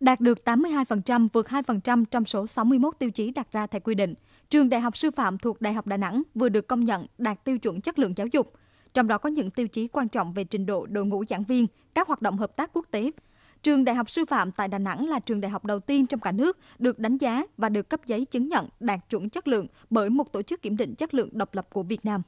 đạt được 82% vượt 2% trong số 61 tiêu chí đặt ra theo quy định. Trường Đại học Sư phạm thuộc Đại học Đà Nẵng vừa được công nhận đạt tiêu chuẩn chất lượng giáo dục, trong đó có những tiêu chí quan trọng về trình độ đội ngũ giảng viên, các hoạt động hợp tác quốc tế. Trường Đại học Sư phạm tại Đà Nẵng là trường đại học đầu tiên trong cả nước được đánh giá và được cấp giấy chứng nhận đạt chuẩn chất lượng bởi một tổ chức kiểm định chất lượng độc lập của Việt Nam.